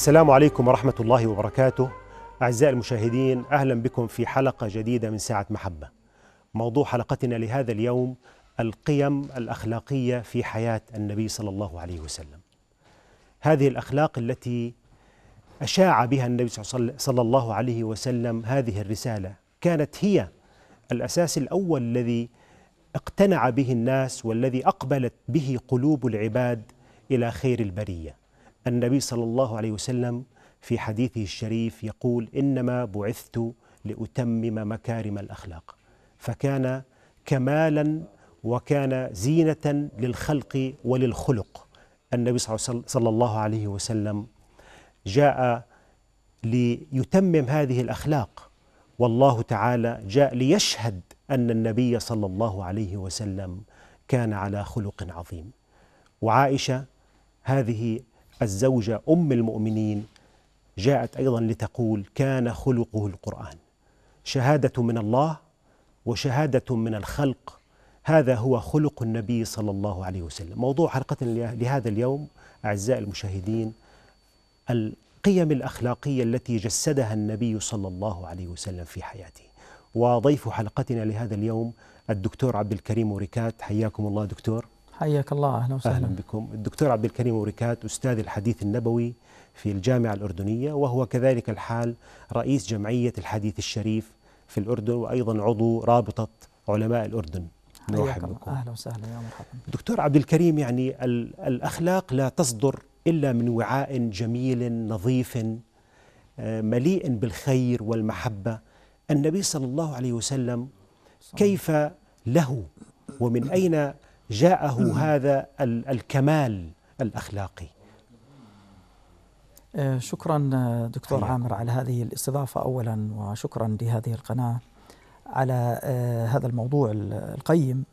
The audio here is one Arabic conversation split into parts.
السلام عليكم ورحمة الله وبركاته أعزائي المشاهدين أهلا بكم في حلقة جديدة من ساعة محبة موضوع حلقتنا لهذا اليوم القيم الأخلاقية في حياة النبي صلى الله عليه وسلم هذه الأخلاق التي أشاع بها النبي صلى الله عليه وسلم هذه الرسالة كانت هي الأساس الأول الذي اقتنع به الناس والذي أقبلت به قلوب العباد إلى خير البرية النبي صلى الله عليه وسلم في حديثه الشريف يقول انما بعثت لاتمم مكارم الاخلاق فكان كمالا وكان زينه للخلق وللخلق النبي صلى الله عليه وسلم جاء ليتمم هذه الاخلاق والله تعالى جاء ليشهد ان النبي صلى الله عليه وسلم كان على خلق عظيم وعائشه هذه الزوجة أم المؤمنين جاءت أيضا لتقول كان خلقه القرآن شهادة من الله وشهادة من الخلق هذا هو خلق النبي صلى الله عليه وسلم موضوع حلقتنا لهذا اليوم أعزائي المشاهدين القيم الأخلاقية التي جسدها النبي صلى الله عليه وسلم في حياته وضيف حلقتنا لهذا اليوم الدكتور عبد الكريم وريكات حياكم الله دكتور حياك الله اهلا وسهلا اهلا بكم الدكتور عبد الكريم وريكات استاذ الحديث النبوي في الجامعه الاردنيه وهو كذلك الحال رئيس جمعيه الحديث الشريف في الاردن وايضا عضو رابطه علماء الاردن مرحبا بكم اهلا وسهلا يا مرحبا دكتور عبد الكريم يعني الاخلاق لا تصدر الا من وعاء جميل نظيف آه، مليء بالخير والمحبه النبي صلى الله عليه وسلم كيف له ومن اين جاءه هذا الكمال الأخلاقي آه، شكرا آه، دكتور عامر على هذه الاستضافة أولا وشكرا لهذه القناة على آه، هذا الموضوع القيم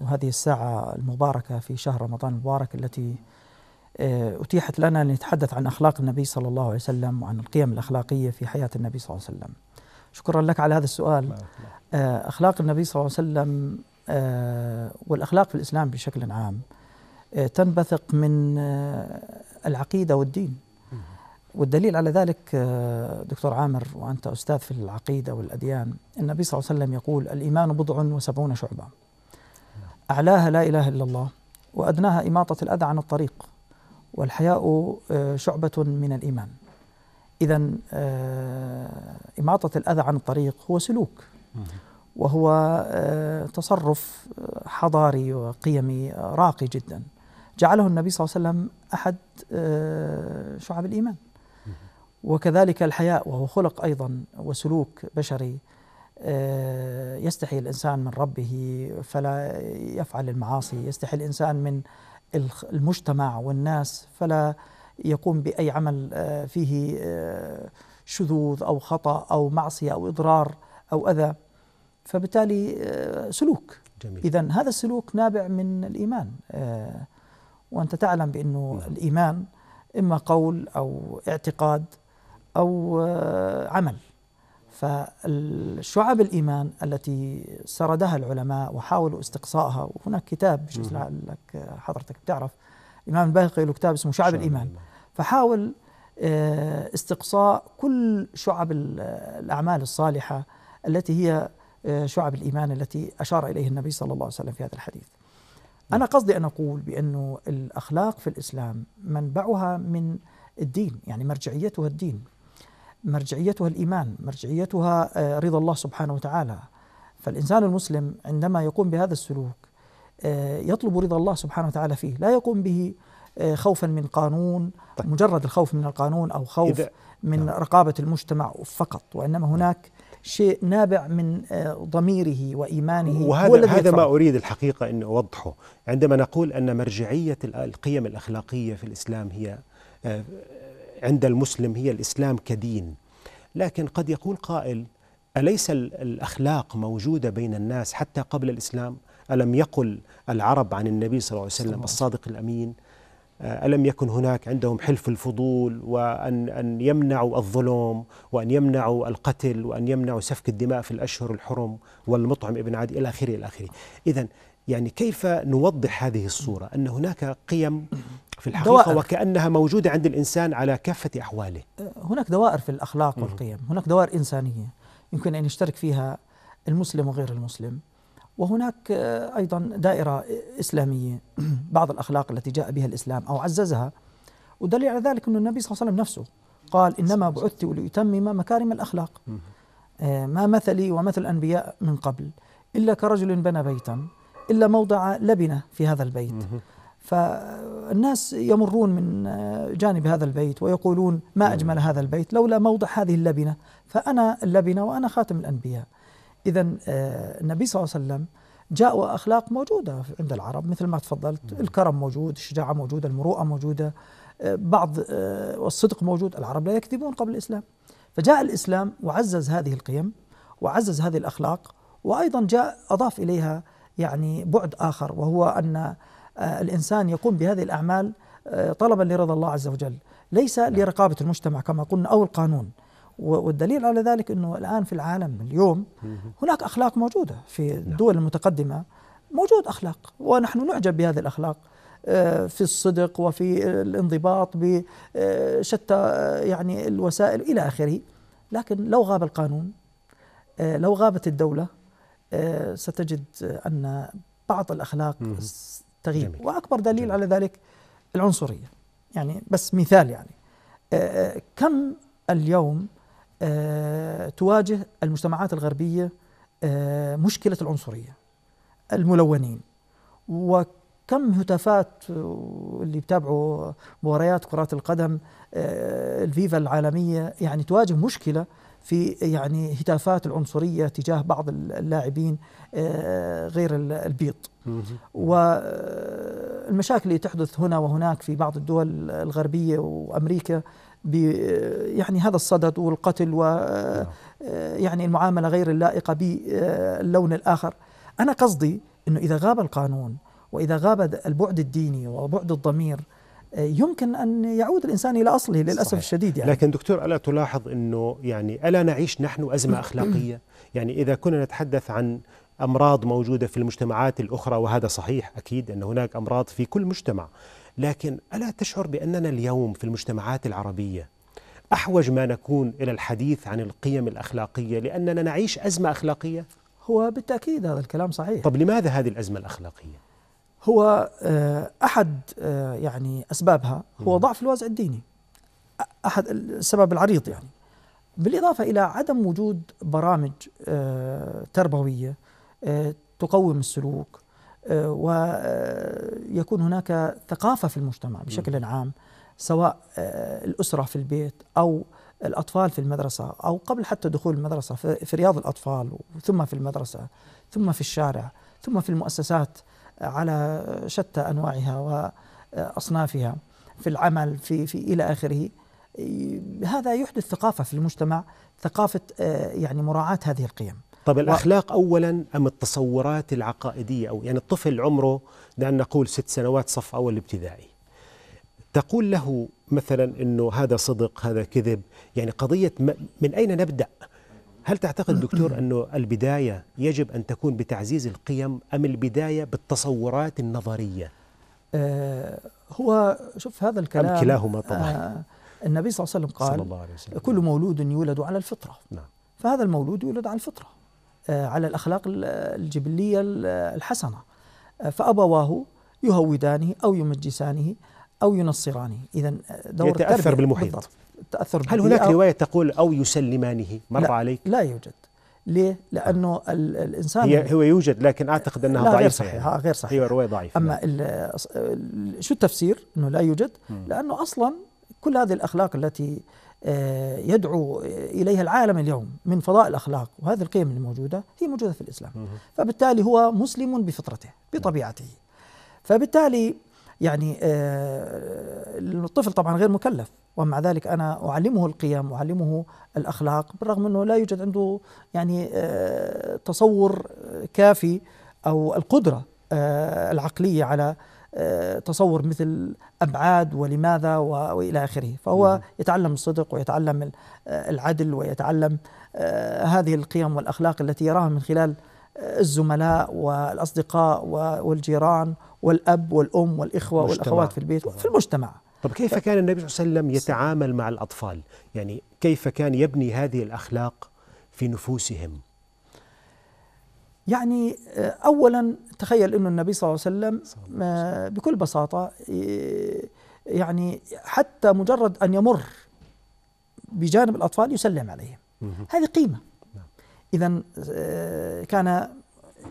وهذه الساعة المباركة في شهر رمضان المبارك التي أتيحت لنا أن نتحدث عن أخلاق النبي صلى الله عليه وسلم وعن القيم الأخلاقية في حياة النبي صلى الله عليه وسلم شكرا لك على هذا السؤال أخلاق النبي صلى الله عليه وسلم آه، والأخلاق في الإسلام بشكل عام آه، تنبثق من آه، العقيدة والدين والدليل على ذلك دكتور عامر وأنت أستاذ في العقيدة والأديان النبي صلى الله عليه وسلم يقول الإيمان بضع وسبعون شعبة نعم. أعلاها لا إله إلا الله وأدناها إماطة الأذى عن الطريق والحياء شعبة من الإيمان إذا إماطة الأذى عن الطريق هو سلوك وهو آه، تصرف آه، حضاري وقيمي آه، راقي جدا جعله النبي صلى الله عليه وسلم احد شعب الايمان وكذلك الحياء وهو خلق ايضا وسلوك بشري يستحي الانسان من ربه فلا يفعل المعاصي يستحي الانسان من المجتمع والناس فلا يقوم باي عمل فيه شذوذ او خطا او معصيه او اضرار او اذى فبالتالي آه، سلوك جميل إذا هذا السلوك نابع من الإيمان آه، وأنت تعلم بأنه نعم. الإيمان إما قول أو اعتقاد أو آه، عمل فالشعب الإيمان التي سردها العلماء وحاولوا استقصائها وهناك كتاب بجوز حضرتك بتعرف الإمام الباقي له كتاب اسمه شعب, الإيمان فحاول استقصاء كل شعب الأعمال الصالحة التي هي شعب الإيمان التي أشار إليه النبي صلى الله عليه وسلم في هذا الحديث نعم. أنا قصدي أن أقول بأنه الأخلاق في الإسلام منبعها من الدين يعني مرجعيتها الدين مرجعيتها الإيمان مرجعيتها آه، رضا الله سبحانه وتعالى فالإنسان المسلم عندما يقوم بهذا السلوك آه، يطلب رضا الله سبحانه وتعالى فيه لا يقوم به آه، خوفا من قانون طيب. مجرد الخوف من القانون أو خوف من نعم. رقابة المجتمع فقط وإنما هناك شيء نابع من آه، ضميره وإيمانه وهذا هذا ما أريد الحقيقة أن أوضحه عندما نقول أن مرجعية القيم الأخلاقية في الإسلام هي آه، عند المسلم هي الإسلام كدين لكن قد يقول قائل أليس الأخلاق موجودة بين الناس حتى قبل الإسلام ألم يقل العرب عن النبي صلى الله عليه وسلم الصادق الأمين آه، ألم يكن هناك عندهم حلف الفضول وأن أن يمنعوا الظلم وأن يمنعوا القتل وأن يمنعوا سفك الدماء في الأشهر الحرم والمطعم ابن عدي إلى آخره إلى آخره إذا يعني كيف نوضح هذه الصورة أن هناك قيم في الحقيقة دوائر. وكأنها موجودة عند الإنسان على كافة أحواله آه، هناك دوائر في الأخلاق والقيم هناك دوائر إنسانية يمكن أن يشترك فيها المسلم وغير المسلم وهناك آه، أيضا دائرة آه، إسلامية بعض الأخلاق التي جاء بها الإسلام أو عززها ودليل على ذلك أن النبي صلى الله عليه وسلم نفسه قال إنما بعثت لأتمم مكارم الأخلاق آه، ما مثلي ومثل الأنبياء من قبل إلا كرجل بنى بيتا إلا موضع لبنة في هذا البيت فالناس يمرون من جانب هذا البيت ويقولون ما أجمل هذا البيت لولا موضع هذه اللبنة فأنا اللبنة وأنا خاتم الأنبياء إذا آه، النبي صلى الله عليه وسلم جاء وأخلاق موجودة عند العرب مثل ما تفضلت الكرم موجود الشجاعة موجودة المروءة موجودة آه، بعض آه، والصدق موجود العرب لا يكذبون قبل الإسلام فجاء الإسلام وعزز هذه القيم وعزز هذه الأخلاق وأيضا جاء أضاف إليها يعني بعد آخر وهو أن الإنسان يقوم بهذه الأعمال طلبا لرضا الله عز وجل ليس نعم. لرقابة المجتمع كما قلنا أو القانون والدليل على ذلك انه الان في العالم اليوم هناك اخلاق موجوده في نعم. الدول المتقدمه موجود اخلاق ونحن نعجب بهذه الاخلاق آه، في الصدق وفي الانضباط بشتى آه، آه، يعني الوسائل الى اخره لكن لو غاب القانون لو غابت الدوله ستجد ان بعض الاخلاق تغيب واكبر دليل جميل. على ذلك العنصريه يعني بس مثال يعني كم اليوم آه، تواجه المجتمعات الغربية آه، مشكلة العنصرية الملونين وكم هتافات اللي بتابعوا مباريات كرة القدم آه، الفيفا العالمية يعني تواجه مشكلة في يعني هتافات العنصرية تجاه بعض اللاعبين غير البيض والمشاكل اللي تحدث هنا وهناك في بعض الدول الغربية وأمريكا يعني هذا الصدد والقتل و نعم. آه، يعني المعامله غير اللائقه باللون الاخر انا قصدي انه اذا غاب القانون واذا غاب البعد الديني وبعد الضمير آه، يمكن ان يعود الانسان الى اصله للاسف صحيح. الشديد يعني لكن دكتور الا تلاحظ انه يعني الا نعيش نحن ازمه اخلاقيه يعني اذا كنا نتحدث عن امراض موجوده في المجتمعات الاخرى وهذا صحيح اكيد ان هناك امراض في كل مجتمع لكن ألا تشعر بأننا اليوم في المجتمعات العربية أحوج ما نكون إلى الحديث عن القيم الأخلاقية لأننا نعيش أزمة أخلاقية؟ هو بالتأكيد هذا الكلام صحيح طب لماذا هذه الأزمة الأخلاقية؟ هو آه، أحد آه، يعني أسبابها هو ضعف الوازع الديني أحد السبب العريض يعني بالإضافة إلى عدم وجود برامج آه، تربوية تقوم السلوك آه، ويكون هناك ثقافة في المجتمع بشكل عام سواء آه، الأسرة في البيت أو الأطفال في المدرسة أو قبل حتى دخول المدرسة في رياض الأطفال ثم في المدرسة ثم في الشارع ثم في المؤسسات على شتى أنواعها وأصنافها في العمل في, في إلى آخره هذا يحدث ثقافة في المجتمع ثقافة آه، يعني مراعاة هذه القيم طب الأخلاق أولا أم التصورات العقائدية أو يعني الطفل عمره دعنا نقول ست سنوات صف أول ابتدائي تقول له مثلا أنه هذا صدق هذا كذب يعني قضية من أين نبدأ هل تعتقد دكتور أنه البداية يجب أن تكون بتعزيز القيم أم البداية بالتصورات النظرية آه هو شوف هذا الكلام أم كلاهما طبعا آه النبي صلى الله عليه وسلم قال صلى الله عليه وسلم. كل مولود يولد على الفطرة نعم. فهذا المولود يولد على الفطره آه، على الأخلاق الجبلية الحسنة آه، فأبواه يهودانه أو يمجسانه أو ينصرانه إذا آه، دور يتأثر بالمحيط بالضبط. تأثر هل هناك رواية تقول أو يسلمانه مر لا عليك؟ لا يوجد ليه؟ لأنه الإنسان هي هو يوجد لكن أعتقد أنها ضعيفة غير صحيحة يعني. غير صحيح. هي رواية ضعيفة أما نعم. شو التفسير أنه لا يوجد؟ م. لأنه أصلا كل هذه الأخلاق التي آه، يدعو اليها العالم اليوم من فضاء الاخلاق وهذه القيم الموجوده هي موجوده في الاسلام فبالتالي هو مسلم بفطرته بطبيعته فبالتالي يعني آه، الطفل طبعا غير مكلف ومع ذلك انا اعلمه القيم اعلمه الاخلاق بالرغم انه لا يوجد عنده يعني آه، تصور كافي او القدره العقليه على تصور مثل أبعاد ولماذا وإلى آخره فهو يتعلم الصدق ويتعلم العدل ويتعلم آه، هذه القيم والأخلاق التي يراها من خلال آه، الزملاء والأصدقاء والجيران والأب والأم والإخوة مجتمع. والأخوات في البيت وفي المجتمع طب كيف كان النبي صلى الله عليه وسلم يتعامل مع الأطفال يعني كيف كان يبني هذه الأخلاق في نفوسهم يعني آه، اولا تخيل انه النبي صلى الله عليه وسلم آه، بكل بساطه آه، يعني حتى مجرد ان يمر بجانب الاطفال يسلم عليهم هذه قيمه نعم. اذا كان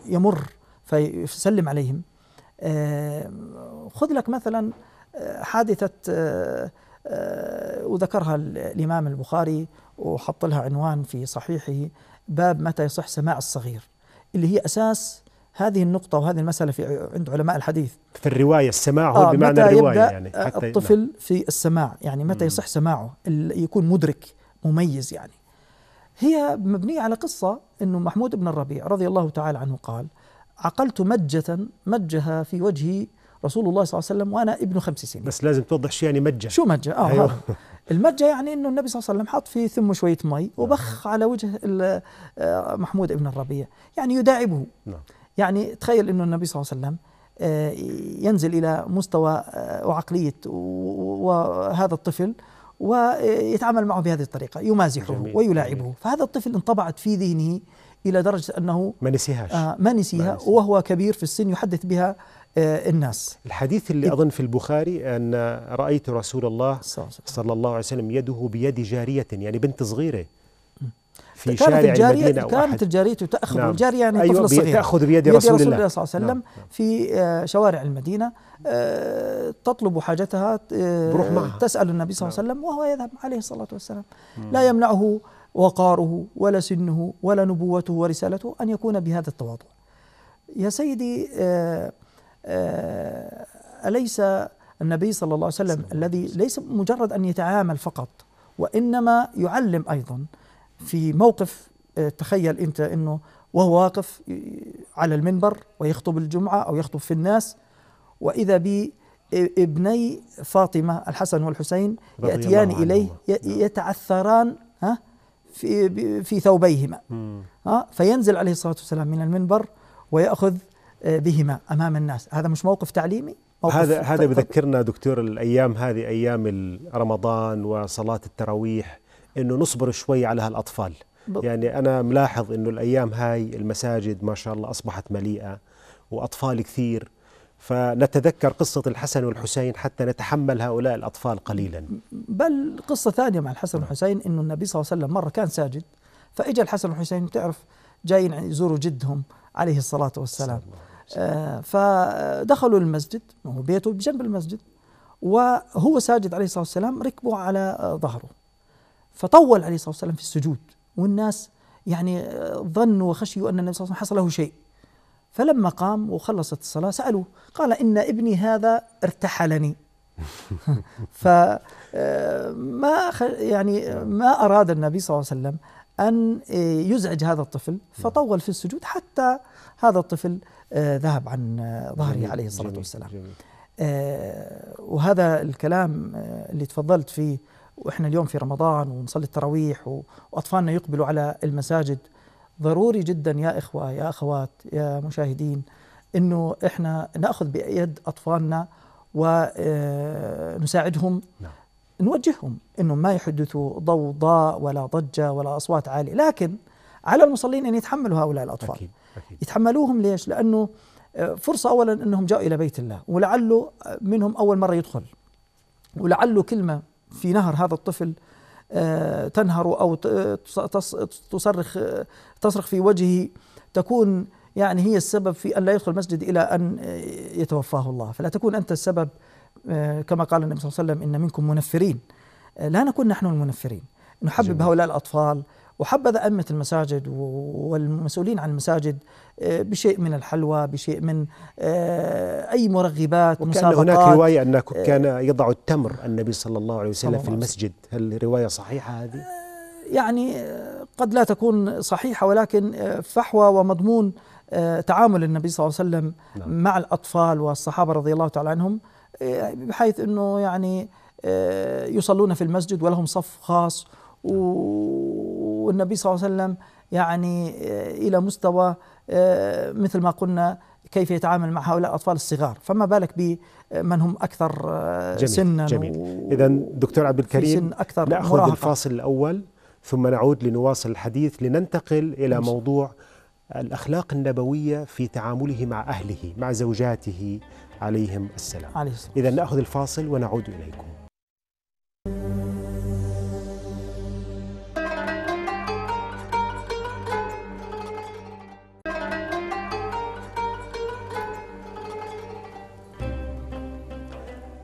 يمر فيسلم عليهم خذ لك مثلا حادثه وذكرها الامام البخاري وحط لها عنوان في صحيحه باب متى يصح سماع الصغير اللي هي أساس هذه النقطة وهذه المسألة في عند علماء الحديث في الرواية السماع هو آه بمعنى الرواية يعني حتى الطفل نعم. في السماع يعني متى مم. يصح سماعه يكون مدرك مميز يعني هي مبنية على قصة أنه محمود بن الربيع رضي الله تعالى عنه قال عقلت مجة مجها في وجهي رسول الله صلى الله عليه وسلم وأنا ابن خمس سنين بس لازم توضح شو يعني مجة شو مجة آه أيوه. المجة يعني أنه النبي صلى الله عليه وسلم حط في ثمه شوية مي نعم. وبخ على وجه آه، محمود بن الربيع يعني يداعبه نعم. يعني تخيل أنه النبي صلى الله عليه وسلم آه، ينزل إلى مستوى آه، وعقلية وهذا الطفل ويتعامل معه بهذه الطريقة يمازحه جميل ويلاعبه جميل فهذا الطفل انطبعت في ذهنه إلى درجة أنه ما نسيهاش ما نسيها وهو كبير في السن يحدث بها آه، الناس الحديث اللي أظن في البخاري أن رأيت رسول الله صلى الله عليه وسلم يده بيد جارية يعني بنت صغيرة في كانت شارع الجارية المدينة كانت الجارية تأخذ نعم الجارية يعني أيوة طفل صغير تأخذ بيد, بيد رسول, رسول الله صلى الله عليه وسلم نعم, نعم. في آه، شوارع المدينة آه، تطلب حاجتها بروح معها تسأل النبي صلى الله عليه نعم. وسلم وهو يذهب عليه الصلاة والسلام لا يمنعه وقاره ولا سنه ولا نبوته ورسالته أن يكون بهذا التواضع يا سيدي آه آه، أليس النبي صلى الله عليه وسلم الذي ليس مجرد أن يتعامل فقط وإنما يعلم أيضا في موقف آه، تخيل أنت أنه وهو واقف على المنبر ويخطب الجمعة أو يخطب في الناس وإذا به آه، ابني فاطمة الحسن والحسين يأتيان إليه نعم. يتعثران ها في في ثوبيهما فينزل عليه الصلاة والسلام من المنبر ويأخذ بهما امام الناس هذا مش موقف تعليمي موقف هذا هذا يذكرنا دكتور الايام هذه ايام رمضان وصلاه التراويح انه نصبر شوي على هالاطفال يعني انا ملاحظ انه الايام هاي المساجد ما شاء الله اصبحت مليئه واطفال كثير فنتذكر قصة الحسن والحسين حتى نتحمل هؤلاء الأطفال قليلا بل قصة ثانية مع الحسن نعم. والحسين أنه النبي صلى الله عليه وسلم مرة كان ساجد فإجا الحسن والحسين تعرف جايين يزوروا جدهم عليه الصلاة والسلام آه فدخلوا المسجد وهو بيته بجنب المسجد وهو ساجد عليه الصلاه والسلام ركبوا على آه، ظهره فطول عليه الصلاه والسلام في السجود والناس يعني آه، ظنوا وخشيوا ان النبي صلى الله عليه وسلم حصل له شيء فلما قام وخلصت الصلاه سالوه قال ان ابني هذا ارتحلني ف آه، ما يعني ما اراد النبي صلى الله عليه وسلم ان يزعج هذا الطفل فطول في السجود حتى هذا الطفل آه، ذهب عن آه، ظهره عليه الصلاة والسلام جميل آه، وهذا الكلام اللي تفضلت فيه وإحنا اليوم في رمضان ونصلي التراويح وأطفالنا يقبلوا على المساجد ضروري جدا يا إخوة يا أخوات يا مشاهدين أنه إحنا نأخذ بيد أطفالنا ونساعدهم نعم. نوجههم أنهم ما يحدثوا ضوضاء ولا ضجة ولا أصوات عالية لكن على المصلين أن يتحملوا هؤلاء الأطفال أكيد أكيد يتحملوهم ليش؟ لأنه آه، فرصة أولا أنهم جاءوا إلى بيت الله ولعله آه، منهم أول مرة يدخل ولعله كلمة في نهر هذا الطفل آه، تنهر أو تصرخ تصرخ في وجهه تكون يعني هي السبب في أن لا يدخل المسجد إلى أن يتوفاه الله فلا تكون أنت السبب كما قال النبي صلى الله عليه وسلم إن منكم منفرين لا نكون نحن المنفرين نحبب جميل. هؤلاء الأطفال وحبذا أئمة المساجد والمسؤولين عن المساجد آه، بشيء من الحلوى بشيء من آه، أي مرغبات وكان مسابقات هناك رواية أنه آه، كان يضع التمر النبي صلى الله عليه وسلم في المسجد هل رواية صحيحة هذه؟ يعني قد لا تكون صحيحة ولكن فحوى ومضمون تعامل النبي صلى الله عليه وسلم نعم. مع الأطفال والصحابة رضي الله تعالى عنهم بحيث أنه يعني يصلون في المسجد ولهم صف خاص و والنبي صلى الله عليه وسلم يعني آه، إلى مستوى آه، مثل ما قلنا كيف يتعامل مع هؤلاء الأطفال الصغار فما بالك بمن هم أكثر آه، جميل سنا جميل إذا دكتور عبد الكريم سن أكثر نأخذ مراهقة. الفاصل الأول ثم نعود لنواصل الحديث لننتقل إلى مش. موضوع الأخلاق النبوية في تعامله مع أهله مع زوجاته عليهم السلام عليه الصلاة إذا نأخذ الفاصل ونعود إليكم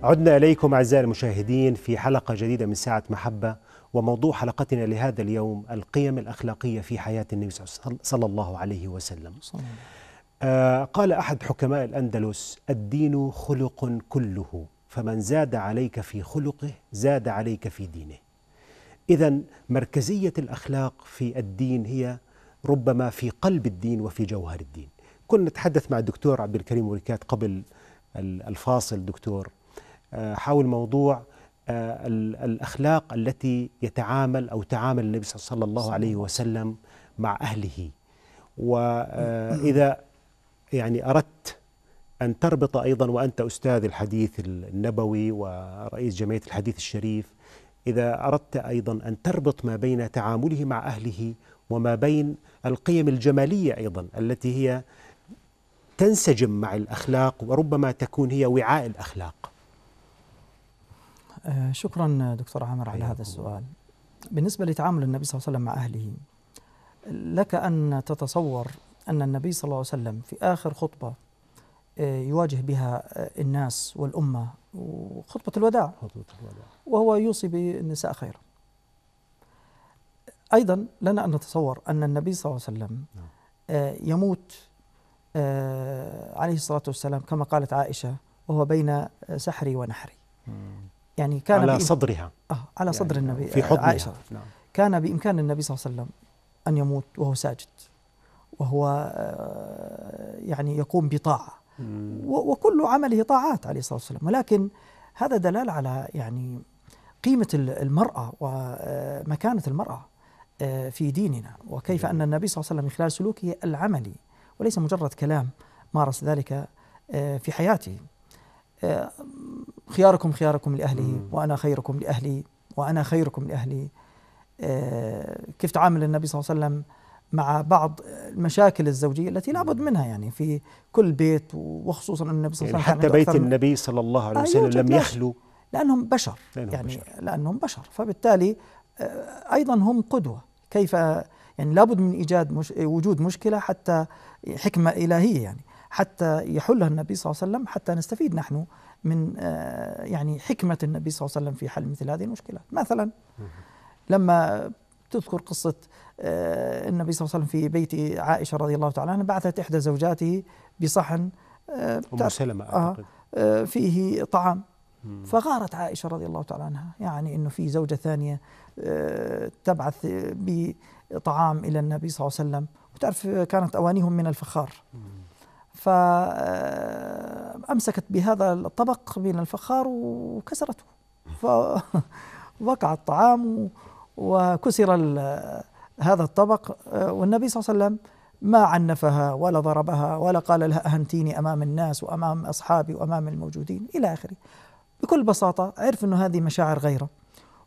عدنا إليكم أعزائي المشاهدين في حلقة جديدة من ساعة محبة وموضوع حلقتنا لهذا اليوم القيم الأخلاقية في حياة النبي صلى الله عليه وسلم آه قال أحد حكماء الأندلس الدين خلق كله فمن زاد عليك في خلقه زاد عليك في دينه إذا مركزية الأخلاق في الدين هي ربما في قلب الدين وفي جوهر الدين كنا نتحدث مع الدكتور عبد الكريم وريكات قبل الفاصل دكتور آه، حول موضوع آه، الأخلاق التي يتعامل أو تعامل النبي صلى الله عليه وسلم مع أهله وإذا آه، يعني أردت أن تربط أيضا وأنت أستاذ الحديث النبوي ورئيس جمعية الحديث الشريف إذا أردت أيضا أن تربط ما بين تعامله مع أهله وما بين القيم الجمالية أيضا التي هي تنسجم مع الأخلاق وربما تكون هي وعاء الأخلاق آه، شكرا دكتور عامر على هذا السؤال بالنسبة لتعامل النبي صلى الله عليه وسلم مع أهله لك أن تتصور أن النبي صلى الله عليه وسلم في آخر خطبة آه، يواجه بها آه، الناس والأمة خطبة الوداع وهو يوصي بالنساء خيرا أيضا لنا أن نتصور أن النبي صلى الله عليه وسلم نعم. يموت عليه الصلاة والسلام كما قالت عائشة وهو بين سحري ونحري يعني كان على صدرها آه على يعني صدر النبي في حضنها عائشة نعم. كان بإمكان النبي صلى الله عليه وسلم أن يموت وهو ساجد وهو آه، يعني يقوم بطاعة وكل عمله طاعات عليه الصلاة والسلام ولكن هذا دلال على يعني قيمة المرأة ومكانة آه، المرأة آه، في ديننا وكيف أن النبي صلى الله عليه وسلم من خلال سلوكه العملي وليس مجرد كلام مارس ذلك في حياته آه، خياركم خياركم لأهله وأنا خيركم لأهلي وأنا خيركم لأهلي آه، كيف تعامل النبي صلى الله عليه وسلم مع بعض المشاكل الزوجيه التي لابد منها يعني في كل بيت وخصوصا النبي صلى الله عليه وسلم يعني حتى بيت النبي صلى الله عليه آه، وسلم لم يخلو لانهم بشر يعني لانهم بشر فبالتالي ايضا هم قدوه كيف يعني لابد من ايجاد مش وجود مشكله حتى حكمه الهيه يعني حتى يحلها النبي صلى الله عليه وسلم حتى نستفيد نحن من آه، يعني حكمة النبي صلى الله عليه وسلم في حل مثل هذه المشكلات مثلا لما تذكر قصة آه، النبي صلى الله عليه وسلم في بيت عائشة رضي الله تعالى عنها بعثت إحدى زوجاته بصحن آه، أم سلمة أعتقد فيه طعام فغارت عائشة رضي الله تعالى عنها يعني أنه في زوجة ثانية تبعث بطعام إلى النبي صلى الله عليه وسلم وتعرف كانت أوانيهم من الفخار فأمسكت بهذا الطبق من الفخار وكسرته فوقع الطعام وكسر هذا الطبق والنبي صلى الله عليه وسلم ما عنفها ولا ضربها ولا قال لها أهنتيني أمام الناس وأمام أصحابي وأمام الموجودين إلى آخره بكل بساطة عرف أنه هذه مشاعر غيره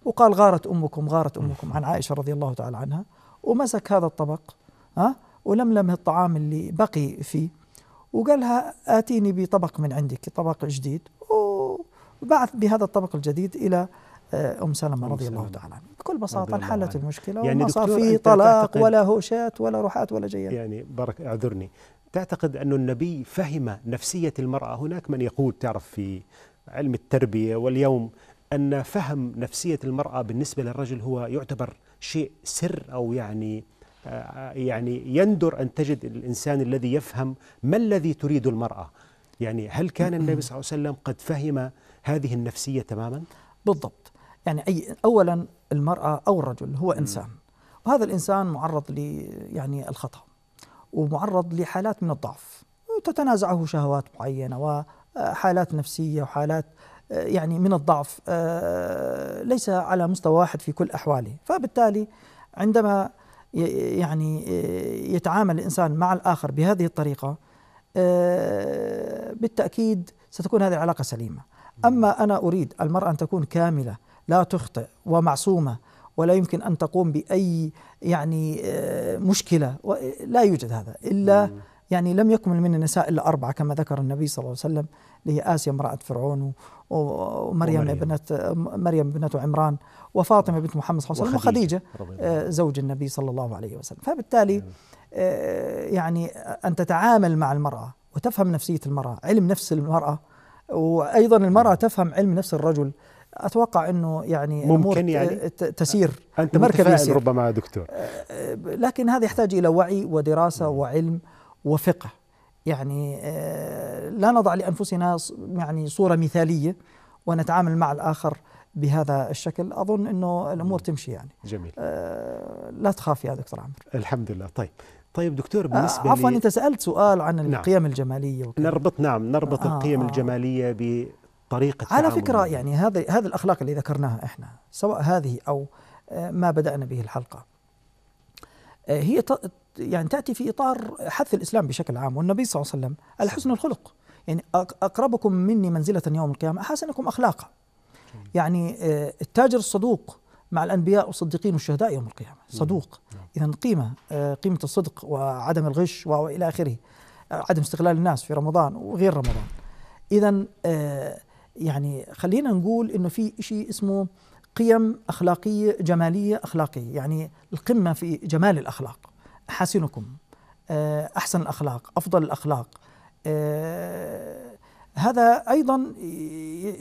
وقال غارت أمكم غارت أمكم عن عائشة رضي الله تعالى عنها ومسك هذا الطبق ها ولملم الطعام اللي بقي فيه وقالها آتيني بطبق من عندك طبق جديد وبعث بهذا الطبق الجديد إلى آه، أم سلمة رضي الله تعالى عنها بكل بساطة انحلت المشكلة يعني وما صار في طلاق ولا هوشات ولا روحات ولا جيات يعني بارك أعذرني تعتقد أن النبي فهم نفسية المرأة هناك من يقول تعرف في علم التربية واليوم أن فهم نفسية المرأة بالنسبة للرجل هو يعتبر شيء سر أو يعني آه، يعني يندر أن تجد الإنسان الذي يفهم ما الذي تريد المرأة يعني هل كان النبي صلى الله عليه وسلم قد فهم هذه النفسية تماما؟ بالضبط يعني أي أولا المرأة أو الرجل هو إنسان وهذا الإنسان معرض ل يعني الخطأ ومعرض لحالات من الضعف تتنازعه شهوات معينة وحالات نفسية وحالات آه، يعني من الضعف آه، ليس على مستوى واحد في كل أحواله فبالتالي عندما يعني آه، يتعامل الإنسان مع الآخر بهذه الطريقة آه، بالتأكيد ستكون هذه العلاقة سليمة أما أنا أريد المرأة أن تكون كاملة لا تخطئ ومعصومة ولا يمكن أن تقوم بأي يعني آه، مشكلة لا يوجد هذا إلا يعني لم يكمل من النساء إلا أربعة كما ذكر النبي صلى الله عليه وسلم اللي هي آسيا امرأة فرعون ومريم ابنة مريم ابنة عمران وفاطمة بنت محمد صلى الله عليه وسلم وخديجة آه، زوج النبي صلى الله عليه وسلم فبالتالي نعم. آه، يعني أن تتعامل مع المرأة وتفهم نفسية المرأة علم نفس المرأة وأيضا المرأة نعم. تفهم علم نفس الرجل اتوقع انه يعني ممكن يعني تسير انت مركب يسير ربما دكتور آه، لكن هذا يحتاج الى وعي ودراسه نعم. وعلم وفقه يعني لا نضع لانفسنا يعني صوره مثاليه ونتعامل مع الاخر بهذا الشكل اظن انه الامور تمشي يعني جميل آه لا تخاف يا دكتور عمرو الحمد لله طيب طيب دكتور آه، بالنسبه آه عفوا انت سالت سؤال عن نعم. القيم الجماليه وكدا. نربط نعم نربط آه القيم آه الجماليه بطريقه على فكره يعني هذا هذه الاخلاق اللي ذكرناها احنا سواء هذه او آه، ما بدانا به الحلقه آه، هي يعني تاتي في اطار حث الاسلام بشكل عام والنبي صلى الله عليه وسلم الحسن الخلق يعني اقربكم مني منزله يوم القيامه احسنكم اخلاقا يعني آه، التاجر الصدوق مع الأنبياء والصديقين والشهداء يوم القيامة صدوق إذا قيمة آه، قيمة الصدق وعدم الغش وإلى آخره آه، عدم استغلال الناس في رمضان وغير رمضان إذا يعني خلينا نقول إنه في شيء اسمه قيم أخلاقية جمالية أخلاقية يعني القمة في جمال الأخلاق حسنكم أحسن الأخلاق أفضل الأخلاق هذا أيضا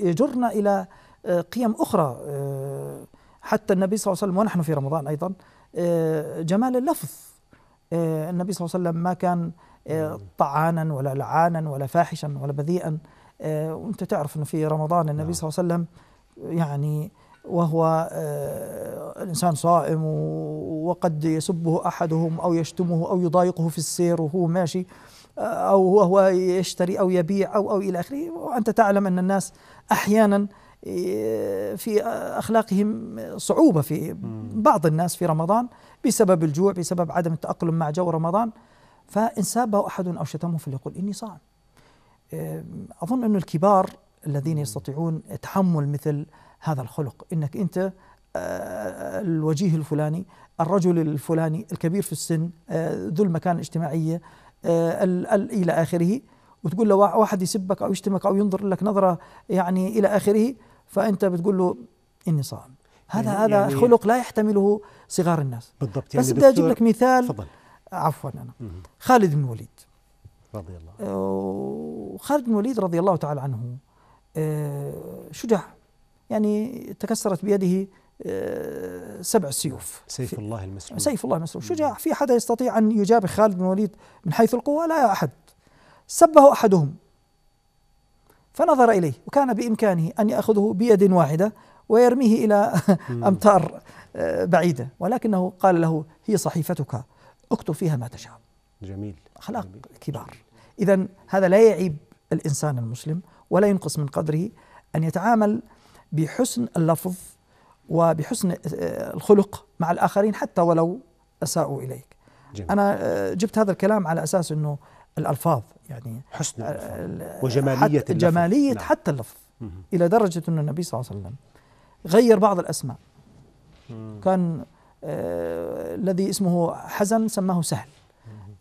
يجرنا إلى آه، قيم أخرى آه، حتى النبي صلى الله عليه وسلم ونحن في رمضان أيضا آه، جمال اللفظ النبي صلى الله عليه وسلم ما كان طعانا ولا لعانا ولا فاحشا ولا بذيئا وانت تعرف انه في رمضان النبي نعم. صلى الله عليه وسلم يعني وهو الانسان صائم وقد يسبه احدهم او يشتمه او يضايقه في السير وهو ماشي او وهو يشتري او يبيع او او الى اخره وانت تعلم ان الناس احيانا في اخلاقهم صعوبه في بعض الناس في رمضان بسبب الجوع بسبب عدم التاقلم مع جو رمضان فان سابه احد او شتمه فليقول اني صائم اظن انه الكبار الذين يستطيعون تحمل مثل هذا الخلق انك انت آه، الوجيه الفلاني الرجل الفلاني الكبير في السن آه، ذو المكانه الاجتماعيه آه، الى اخره وتقول له واحد يسبك او يشتمك او ينظر لك نظره يعني الى اخره فانت بتقول له اني صائم هذا يعني هذا يعني خلق لا يحتمله صغار الناس بالضبط يعني بس بدي اجيب لك مثال فضل. عفوا انا خالد بن الوليد رضي الله وخالد آه، بن الوليد رضي الله تعالى عنه آه، شجاع يعني تكسرت بيده آه، سبع سيوف سيف الله المسلول سيف الله المسلول شجاع في حدا يستطيع أن يجابه خالد بن الوليد من حيث القوة لا أحد سبه أحدهم فنظر إليه وكان بإمكانه أن يأخذه بيد واحدة ويرميه إلى أمتار آه، بعيدة ولكنه قال له هي صحيفتك اكتب فيها ما تشاء جميل أخلاق جميل كبار إذا هذا لا يعيب الإنسان المسلم ولا ينقص من قدره أن يتعامل بحسن اللفظ وبحسن آه، الخلق مع الآخرين حتى ولو أساءوا إليك جميل. أنا آه، جبت هذا الكلام على أساس أنه الألفاظ يعني حسن آه، الألفاظ وجمالية حتى اللفظ جمالية نعم. حتى اللفظ مم. إلى درجة أن النبي صلى الله عليه وسلم غير بعض الأسماء مم. كان آه الذي اسمه حزن سماه سهل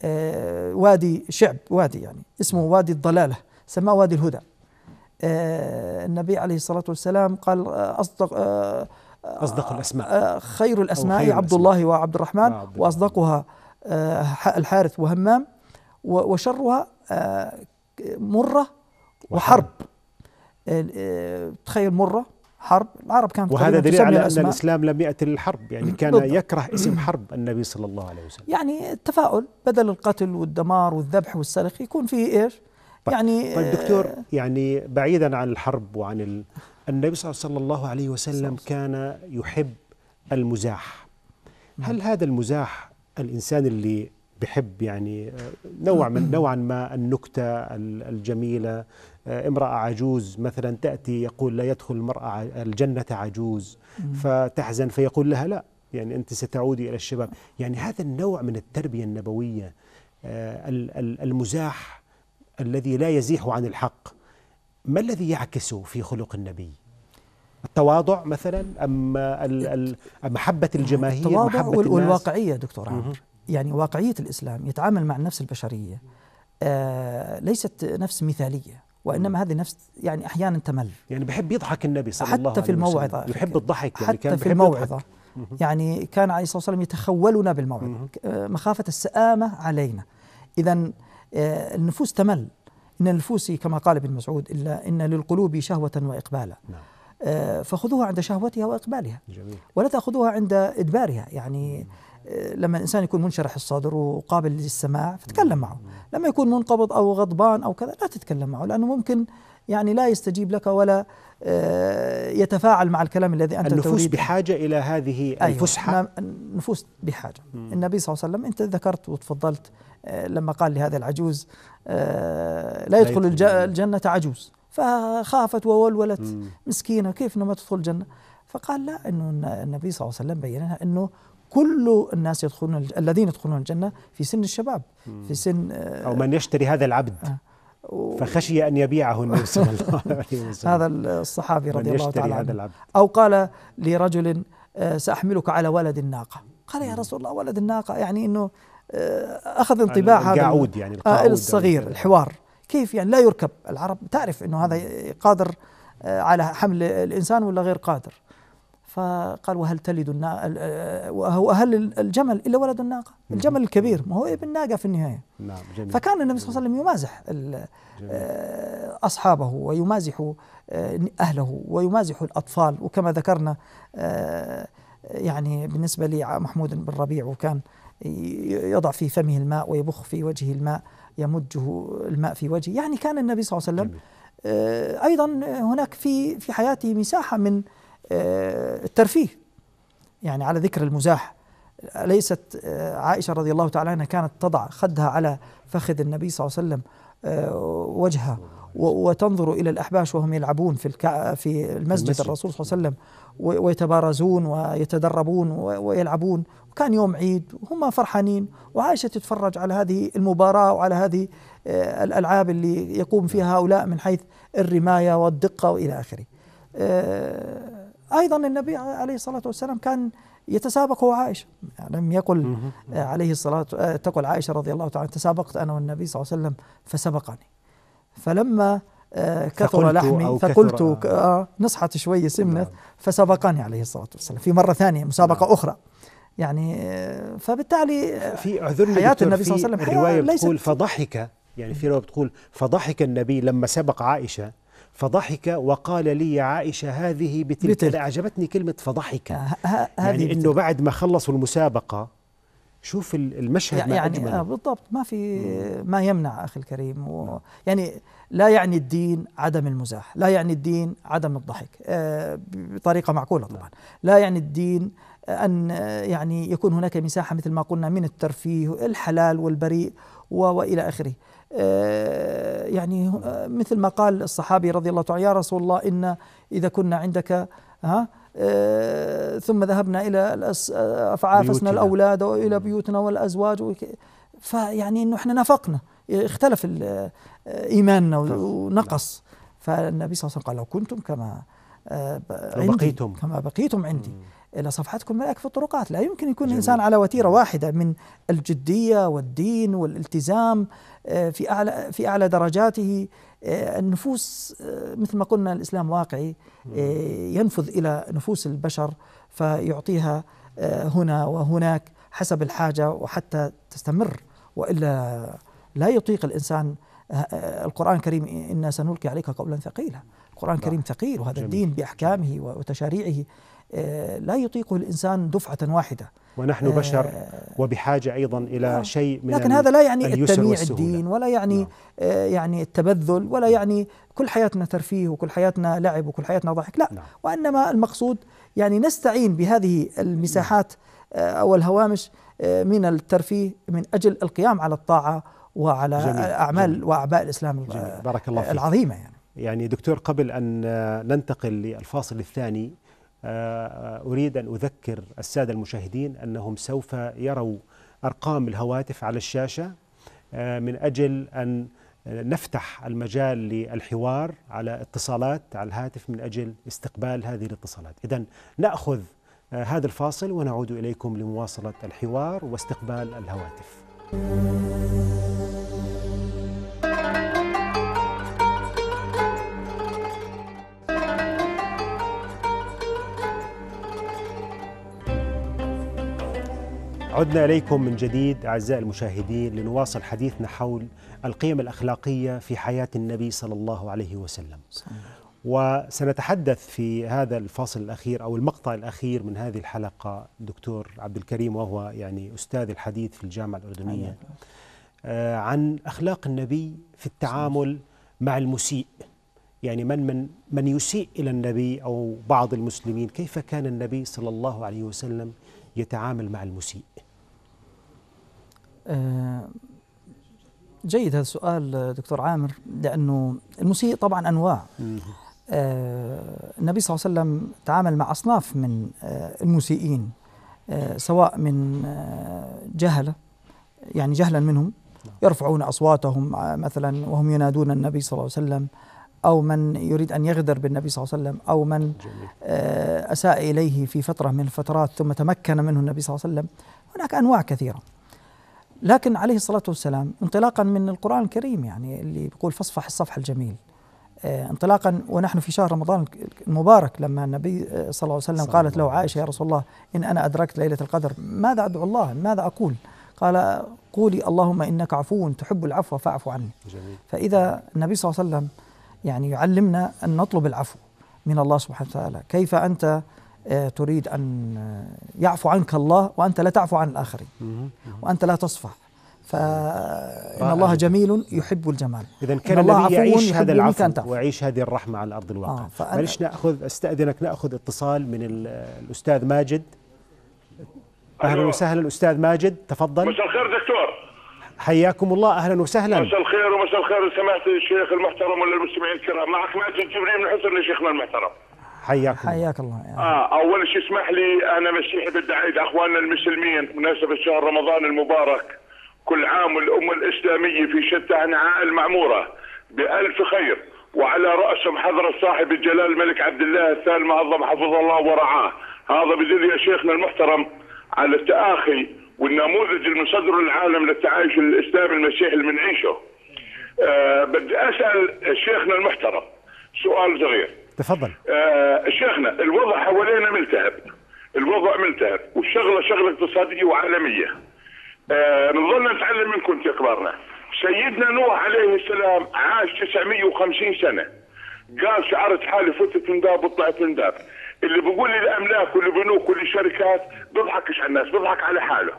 آه وادي شعب وادي يعني اسمه وادي الضلالة سماه وادي الهدى آه النبي عليه الصلاة والسلام قال آه، أصدق آه،, آه أصدق الأسماء خير الأسماء خير عبد الأسماء. الله وعبد الرحمن وأصدقها الحارث وهمام وشرها آه، مرة وحرب آه، آه، تخيل مرة حرب العرب كانت وهذا دليل على أن الإسلام لم يأتي للحرب يعني كان بالضبط. يكره اسم حرب النبي صلى الله عليه وسلم يعني التفاؤل بدل القتل والدمار والذبح والسلخ يكون فيه إيش طيب. يعني طيب دكتور يعني بعيدا عن الحرب وعن ال... النبي صلى الله عليه وسلم كان يحب المزاح هل هذا المزاح الإنسان اللي بحب يعني آه، نوع من نوعا ما النكتة الجميلة آه، امرأة عجوز مثلا تأتي يقول لا يدخل المرأة الجنة عجوز فتحزن فيقول لها لا يعني أنت ستعودي إلى الشباب يعني هذا النوع من التربية النبوية آه، المزاح الذي لا يزيح عن الحق ما الذي يعكس في خلق النبي؟ التواضع مثلا أم محبة الجماهير التواضع محبة والواقعية دكتور عامر يعني واقعية الإسلام يتعامل مع النفس البشرية آه، ليست نفس مثالية وانما هذه نفس يعني احيانا تمل يعني بحب يضحك النبي صلى الله عليه وسلم يعني حتى في الموعظه يحب الضحك يعني حتى كان في الموعظه يعني كان عليه الصلاه والسلام يتخولنا بالموعظه آه، مخافه السآمه علينا اذا آه، النفوس تمل ان النفوس كما قال ابن مسعود الا ان للقلوب شهوه واقبالا نعم. فخذوها عند شهوتها واقبالها جميل. ولا تاخذوها عند ادبارها يعني لما الانسان يكون منشرح الصدر وقابل للسماع فتكلم معه لما يكون منقبض او غضبان او كذا لا تتكلم معه لانه ممكن يعني لا يستجيب لك ولا آه، يتفاعل مع الكلام الذي انت النفوس تريد. بحاجه الى هذه أيوة الفسحه نعم، النفوس بحاجه النبي صلى الله عليه وسلم انت ذكرت وتفضلت آه، لما قال لهذا العجوز آه، لا يدخل الجنه عجوز فخافت وولولت مم. مسكينه كيف انه ما تدخل الجنه فقال لا انه النبي صلى الله عليه وسلم بين لها انه كل الناس يدخلون الذين يدخلون الجنة في سن الشباب في سن آه، أو من يشتري هذا العبد آه. فخشي أن يبيعه النبي صلى الله عليه وسلم هذا الصحابي رضي الله تعالى عنه أو قال لرجل آه، سأحملك على ولد الناقة قال يا رسول الله ولد الناقة يعني أنه أخذ انطباع هذا القعود يعني القعود الصغير يعني. الحوار كيف يعني لا يركب العرب تعرف أنه هذا قادر على حمل الإنسان ولا غير قادر فقال وهل تلد وهل الجمل الا ولد الناقه الجمل الكبير ما هو ابن ناقه في النهايه نعم جميل فكان النبي صلى الله عليه وسلم يمازح آه، اصحابه ويمازح آه، اهله ويمازح الاطفال وكما ذكرنا آه، يعني بالنسبه لمحمود بن ربيع وكان يضع في فمه الماء ويبخ في وجهه الماء يمجه الماء في وجهه يعني كان النبي صلى الله عليه وسلم ايضا هناك في في حياته مساحه من آه، الترفيه يعني على ذكر المزاح ليست آه، عائشة رضي الله تعالى عنها كانت تضع خدها على فخذ النبي صلى الله عليه وسلم آه، وجهها وتنظر إلى الأحباش وهم يلعبون في في المسجد الرسول صلى الله عليه وسلم ويتبارزون ويتدربون ويلعبون وكان يوم عيد وهم فرحانين وعائشة تتفرج على هذه المباراة وعلى هذه الألعاب اللي يقوم فيها هؤلاء من حيث الرماية والدقة وإلى آخره أيضا النبي عليه الصلاة والسلام كان يتسابق هو عائشة لم يقل عليه الصلاة تقل عائشة رضي الله تعالى تسابقت أنا والنبي صلى الله عليه وسلم فسبقني فلما آه، كثر لحمي فقلت آه. آه نصحت شوي سمنت نعم. فسبقني عليه الصلاة والسلام في مرة ثانية مسابقة نعم. أخرى يعني آه، فبالتالي في عذرني حياة النبي صلى الله عليه وسلم الرواية بتقول فضحك يعني في رواية بتقول فضحك النبي لما سبق عائشة فضحك وقال لي يا عائشة هذه بتلك, بتلك. أعجبتني كلمة فضحك ه- يعني بتلك. أنه بعد ما خلصوا المسابقة شوف المشهد يعني ما أجمل. آه بالضبط ما في ما يمنع أخي الكريم و نعم. يعني لا يعني الدين عدم المزاح لا يعني الدين عدم الضحك آه بطريقة معقولة طبعا نعم. لا يعني الدين أن آه، يعني يكون هناك مساحة مثل ما قلنا من الترفيه الحلال والبريء وإلى آخره آه، يعني آه، مثل ما قال الصحابي رضي الله تعالى يا رسول الله إن إذا كنا عندك ها آه، ثم ذهبنا إلى فعافسنا الأولاد وإلى بيوتنا والأزواج فيعني أنه إحنا نفقنا اختلف إيماننا نعم. ونقص فالنبي صلى الله عليه وسلم قال لو كنتم كما بقيتم كما بقيتم عندي إلى صفحتكم ملأك في الطرقات لا يمكن يكون جميل. الإنسان على وتيرة واحدة من الجدية والدين والالتزام آه، في أعلى, في أعلى درجاته آه، النفوس آه، مثل ما قلنا الإسلام واقعي ينفذ إلى نفوس البشر فيعطيها هنا وهناك حسب الحاجة وحتى تستمر وإلا لا يطيق الإنسان القرآن الكريم إنا سنلقي عليك قولا ثقيلا القرآن الكريم ثقيل وهذا جميل. الدين بأحكامه وتشاريعه آه، لا يطيقه الإنسان دفعة واحدة ونحن آه، بشر وبحاجة أيضا إلى آه، شيء من لكن هذا لا يعني التميع الدين ولا يعني نعم. يعني التبذل ولا نعم. يعني كل حياتنا ترفيه وكل حياتنا لعب وكل حياتنا ضحك لا نعم. وإنما المقصود يعني نستعين بهذه المساحات أو الهوامش من الترفيه من أجل القيام على الطاعة وعلى جميل. أعمال جميل. وأعباء الإسلام جميل. بارك الله فيك. العظيمة يعني يعني دكتور قبل أن ننتقل للفاصل الثاني أريد أن أذكر السادة المشاهدين أنهم سوف يروا أرقام الهواتف على الشاشة آه، من أجل أن نفتح المجال للحوار على اتصالات على الهاتف من أجل استقبال هذه الاتصالات إذا نأخذ آه، هذا الفاصل ونعود إليكم لمواصلة الحوار واستقبال الهواتف عدنا اليكم من جديد اعزائي المشاهدين لنواصل حديثنا حول القيم الاخلاقيه في حياه النبي صلى الله عليه وسلم. وسنتحدث في هذا الفاصل الاخير او المقطع الاخير من هذه الحلقه دكتور عبد الكريم وهو يعني استاذ الحديث في الجامعه الاردنيه آه، عن اخلاق النبي في التعامل مع المسيء. يعني من من من يسيء الى النبي او بعض المسلمين، كيف كان النبي صلى الله عليه وسلم يتعامل مع المسيء آه، جيد هذا السؤال دكتور عامر لأنه المسيء طبعا أنواع آه، النبي صلى الله عليه وسلم تعامل مع أصناف من آه، المسيئين سواء من جهلة يعني جهلا منهم نعم. يرفعون أصواتهم مثلا وهم ينادون النبي صلى الله عليه وسلم أو من يريد أن يغدر بالنبي صلى الله عليه وسلم أو من آه، أساء إليه في فترة من الفترات ثم تمكن منه النبي صلى الله عليه وسلم هناك أنواع كثيرة لكن عليه الصلاة والسلام انطلاقا من القرآن الكريم يعني اللي بيقول فاصفح الصفح الجميل آه، انطلاقا ونحن في شهر رمضان المبارك لما النبي آه، صلى الله عليه وسلم قالت له عائشة يا رسول الله إن أنا أدركت ليلة القدر ماذا أدعو الله ماذا أقول قال قولي اللهم إنك عفو تحب العفو فاعف عني جميل. فإذا النبي صلى الله عليه وسلم يعني يعلمنا أن نطلب العفو من الله سبحانه وتعالى كيف أنت آه، تريد أن آه، يعفو عنك الله وأنت لا تعفو عن الآخرين وأنت لا تصفح فإن الله جميل يحب الجمال إذا كان الذي يعيش هذا العفو ويعيش هذه الرحمة على أرض الواقع آه معلش نأخذ أستأذنك نأخذ اتصال من الأستاذ ماجد أهلا وسهلا الأستاذ ماجد تفضل مساء الخير دكتور حياكم الله اهلا وسهلا مساء الخير ومساء الخير سماحه الشيخ المحترم والمستمعين الكرام معك ماجد جبريل من حسن شيخنا المحترم حياك حياك الله يعني. اه اول شيء اسمح لي انا مسيحي بالدعاء اخواننا المسلمين بمناسبه شهر رمضان المبارك كل عام والامه الاسلاميه في شتى انحاء المعموره بالف خير وعلى راسهم حضره صاحب الجلال الملك عبد الله الثاني المعظم حفظه الله ورعاه هذا بدل يا شيخنا المحترم على التاخي والنموذج المصدر للعالم للتعايش الاسلامي المسيحي اللي بنعيشه. آه بدي اسال شيخنا المحترم سؤال صغير. تفضل. آه شيخنا الوضع حوالينا ملتهب. الوضع ملتهب والشغله شغله اقتصاديه وعالميه. آه نظلنا نتعلم منكم في كبارنا. سيدنا نوح عليه السلام عاش 950 سنه. قال شعرت حالي فتت من باب وطلعت من باب. اللي بيقول لي الاملاك والبنوك والشركات بيضحكش على الناس بيضحك على حاله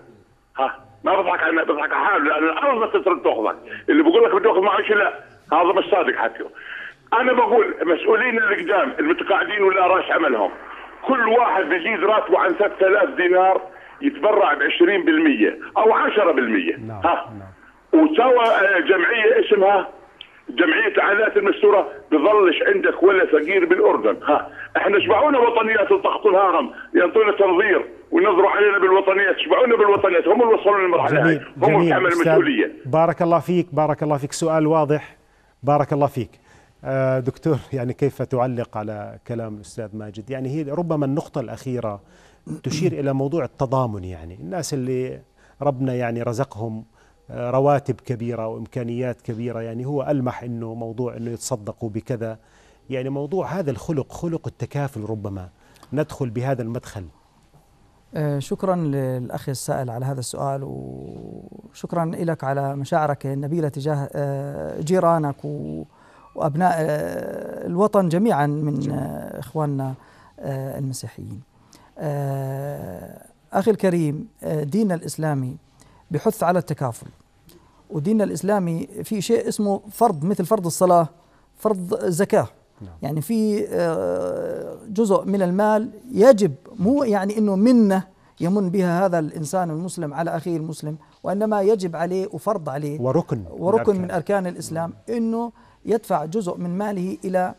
ها ما بضحك على بضحك على حاله لان الارض ما تقدر تاخذك اللي بقول لك بدي اخذ معاش لا هذا مش صادق حكيه انا بقول مسؤولين القدام المتقاعدين ولا راس عملهم كل واحد بيزيد راتبه عن 3000 دينار يتبرع ب 20% او 10% نعم ها نعم. وسوى آه، جمعيه اسمها جمعيه عائلات المستوره بظلش عندك ولا فقير بالاردن ها احنا شبعونا وطنيات التخطيط الهارم يعطونا تنظير ونظروا علينا بالوطنيات تشبعونا بالوطنيات هم اللي وصلوا للمرحله هاي هم اللي عملوا المسؤوليه بارك الله فيك بارك الله فيك سؤال واضح بارك الله فيك آه، دكتور يعني كيف تعلق على كلام الاستاذ ماجد يعني هي ربما النقطه الاخيره تشير الى موضوع التضامن يعني الناس اللي ربنا يعني رزقهم آه، رواتب كبيرة وإمكانيات كبيرة يعني هو ألمح أنه موضوع أنه يتصدقوا بكذا يعني موضوع هذا الخلق خلق التكافل ربما ندخل بهذا المدخل آه، شكرا للأخ السائل على هذا السؤال وشكرا لك على مشاعرك النبيلة تجاه آه، جيرانك وأبناء آه، الوطن جميعا من إخواننا المسيحيين أخي الكريم ديننا الإسلامي بحث على التكافل وديننا الإسلامي في شيء اسمه فرض مثل فرض الصلاة فرض الزكاه نعم. يعني في آه، جزء من المال يجب مو يعني انه منه يمن بها هذا الانسان المسلم على اخيه المسلم وانما يجب عليه وفرض عليه وركن وركن من اركان الاسلام نعم. انه يدفع جزء من ماله الى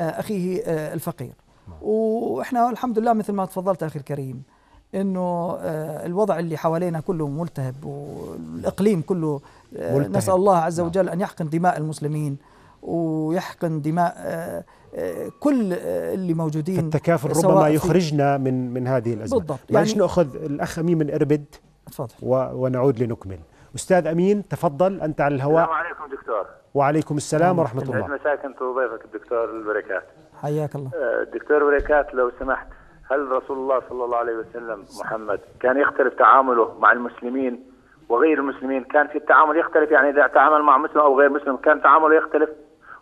آه، اخيه آه، الفقير نعم. واحنا الحمد لله مثل ما تفضلت اخي الكريم انه الوضع اللي حوالينا كله ملتهب والاقليم كله ملتهب. نسال الله عز نعم. وجل ان يحقن دماء المسلمين ويحقن دماء آه، آه، كل آه، اللي موجودين التكافل ربما يخرجنا من من هذه الازمه بالضبط معلش يعني ناخذ يعني الاخ امين من اربد تفضل ونعود لنكمل استاذ امين تفضل انت على الهواء السلام عليكم دكتور وعليكم السلام ورحمه الله مساك انت وضيفك الدكتور البركات حياك الله دكتور بركات لو سمحت هل رسول الله صلى الله عليه وسلم محمد كان يختلف تعامله مع المسلمين وغير المسلمين كان في التعامل يختلف يعني اذا تعامل مع مسلم او غير مسلم كان تعامله يختلف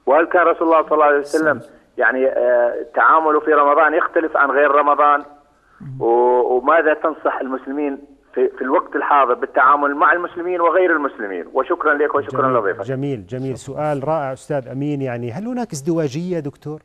وهل كان رسول الله صلى الله عليه وسلم يعني آه، تعامله في رمضان يختلف عن غير رمضان وماذا تنصح المسلمين في, في الوقت الحاضر بالتعامل مع المسلمين وغير المسلمين وشكرا لك وشكرا لضيفك جميل جميل سؤال رائع أستاذ أمين يعني هل هناك ازدواجية دكتور؟